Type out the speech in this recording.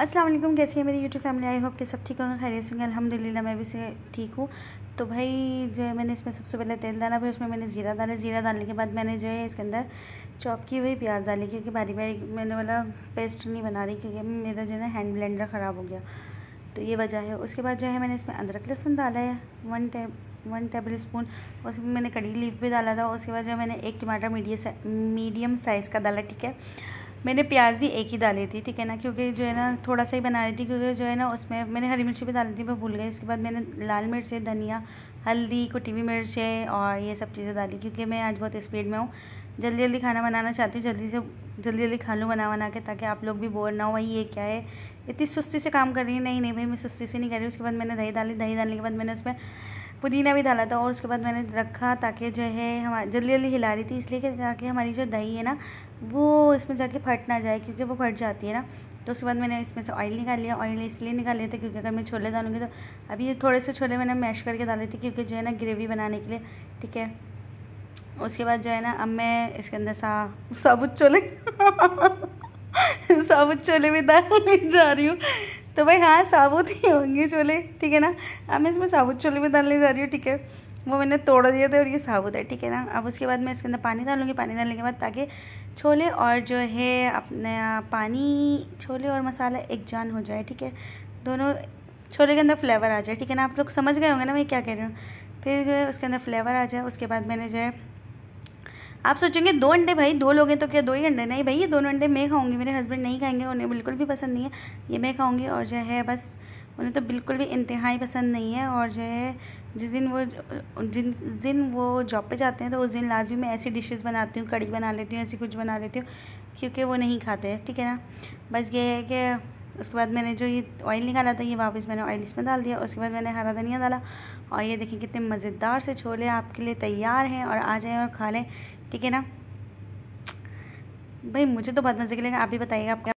असलम कैसे है मेरी यूट्यूब फैमिली आई होप के सब ठीक होंगे खैरियत होंगे अलहमदिल्ला मैं भी से ठीक हूँ तो भाई जो है मैंने इसमें सबसे पहले तेल डाला फिर उसमें मैंने ज़ीरा डाला ज़ीरा डालने के बाद मैंने जो है इसके अंदर चॉप की हुई प्याज डाली क्योंकि बारी बारी मैंने वाला पेस्ट नहीं बना रही क्योंकि मेरा जो है ना हैंड ब्लेंडर ख़राब हो गया तो ये वजह है उसके बाद जो है मैंने इसमें अदरक लहसुन डाला है वन टे वन टेबल स्पून उसमें मैंने कड़ी लीफ भी डाला था उसके बाद जो मैंने एक टमाटर मीडियम मीडियम साइज़ का डाला ठीक है मैंने प्याज भी एक ही डाली थी ठीक है ना क्योंकि जो है ना थोड़ा सा ही बना रही थी क्योंकि जो है ना उसमें मैंने हरी मिर्ची भी डाली थी मैं भूल गई उसके बाद मैंने लाल मिर्च है धनिया हल्दी कुटी हुई है और ये सब चीज़ें डाली क्योंकि मैं आज बहुत स्पीड में हूँ जल्दी जल्दी खाना बनाना चाहती हूँ जल्दी से जल्दी जल्दी खा लूँ बना बना के ताकि आप लोग भी बोर ना हो वही ये क्या है इतनी सुस्ती से काम कर रही है नहीं नहीं भाई मैं सुस्ती से नहीं कर रही उसके बाद मैंने दही डाली दही डालने के बाद मैंने उसमें पुदीना भी डाला था और उसके बाद मैंने रखा ताकि जो है हमारी जल्दी जल्दी हिला रही थी इसलिए कि ताकि हमारी जो दही है ना वो इसमें जाके फट ना जाए क्योंकि वो फट जाती है ना तो उसके बाद मैंने इसमें से ऑयल निकाल लिया ऑयल इसलिए निकाल लिया था क्योंकि अगर मैं छोले डालूँगी तो अभी ये थोड़े से छोले मैंने मैश करके डाले थे क्योंकि जो है ना ग्रेवी बनाने के लिए ठीक है उसके बाद जो है ना अब मैं इसके अंदर सा साबुत छोले साबुत छोले भी डालने जा रही हूँ तो भाई हाँ साबुत ही होंगे छोले ठीक है ना अब मैं इसमें साबुत छोले भी डालने जा रही हूँ ठीक है वो मैंने तोड़ दिया था और ये साबुत है ठीक है ना अब उसके बाद मैं इसके अंदर पानी डालूँगी पानी डालने के बाद ताकि छोले और जो है अपने पानी छोले और मसाला एक जान हो जाए ठीक है दोनों छोले के अंदर फ्लेवर आ जाए ठीक है ना आप लोग समझ गए होंगे ना मैं क्या कह रही हूँ फिर जो है उसके अंदर फ्लेवर आ जाए उसके बाद मैंने जो है आप सोचेंगे दो अंडे भाई दो लोग हैं तो क्या दो ही अंडे नहीं भाई ये दोनों अंडे मैं खाऊंगी मेरे हस्बैंड नहीं खाएंगे उन्हें बिल्कुल भी पसंद नहीं है ये मैं खाऊंगी और जो है बस उन्हें तो बिल्कुल भी इंतहाई पसंद नहीं है और जो है जिस दिन वो जिन दिन वो जॉब पे जाते हैं तो उस दिन लाजमी मैं ऐसी डिशेज़ बनाती हूँ कड़ी बना लेती हूँ ऐसी कुछ बना लेती हूँ क्योंकि वो नहीं खाते हैं ठीक है ना बस ये है कि उसके बाद मैंने जो ये ऑयल निकाला था ये वापस मैंने ऑयल इसमें डाल दिया उसके बाद मैंने हरा धनिया डाला और ये देखें कितने मज़ेदार से छोले आपके लिए तैयार हैं और आ जाएँ और खा लें ठीक है ना भाई मुझे तो बहुत मज़े के लिए आप भी बताइएगा आप